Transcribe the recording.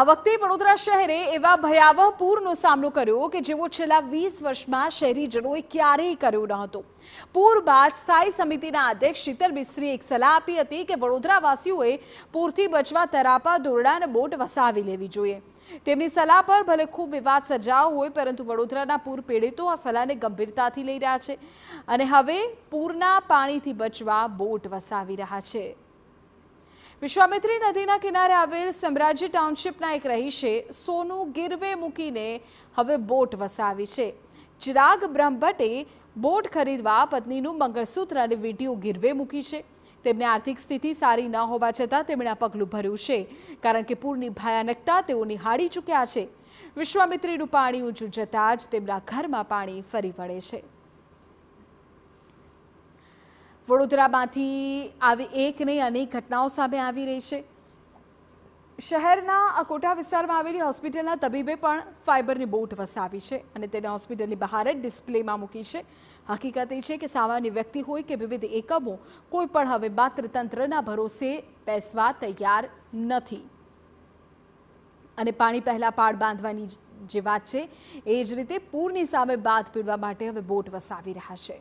આ વખતે વડોદરા શહેરે એવા ભયાવહ પૂરનો સામનો કર્યો કે જેવો છેલ્લા વીસ વર્ષમાં શહેરીજનોએ ક્યારેય કર્યો ન હતો પૂર બાદ સ્થાયી સમિતિના અધ્યક્ષ શીતલ મિશ્રીએ એક સલાહ આપી હતી કે વડોદરાવાસીઓએ પૂરથી બચવા તરાપા દોરડા અને બોટ વસાવી લેવી જોઈએ તેમની સલાહ પર ભલે ખૂબ વિવાદ સર્જાયો હોય પરંતુ વડોદરાના પૂર પીડિતો આ સલાહને ગંભીરતાથી લઈ રહ્યા છે અને હવે પૂરના પાણીથી બચવા બોટ વસાવી રહ્યા છે વિશ્વામિત્રી નદીના કિનારે આવેલ સમ્રાજ્ય ટાઉનશીપના એક રહીશે સોનું ગીરવે મૂકીને હવે બોટ વસાવી છે ચિરાગ બ્રહ્મભટ્ટે બોટ ખરીદવા પત્નીનું મંગળસૂત્ર અને વીંટીઓ ગીરવે મૂકી છે તેમની આર્થિક સ્થિતિ સારી ન હોવા છતાં તેમણે આ પગલું ભર્યું છે કારણ કે પૂરની ભયાનકતા તેઓ નિહાળી ચૂક્યા છે વિશ્વામિત્રીનું પાણી ઊંચું જતાં જ તેમના ઘરમાં પાણી ફરી વળે છે વડોદરામાંથી આવી એક નહીં અનેક ઘટનાઓ સામે આવી રહી છે શહેરના અકોટા વિસ્તારમાં આવેલી હોસ્પિટલના તબીબે પણ ફાઇબરની બોટ વસાવી છે અને તેને હોસ્પિટલની બહાર જ ડિસ્પ્લેમાં મૂકી છે હકીકત એ છે કે સામાન્ય વ્યક્તિ હોય કે વિવિધ એકમો કોઈ પણ હવે માત્ર ભરોસે બેસવા તૈયાર નથી અને પાણી પહેલાં પાડ બાંધવાની જે વાત છે એ જ રીતે પૂરની સામે બાદ પીડવા માટે હવે બોટ વસાવી રહ્યા છે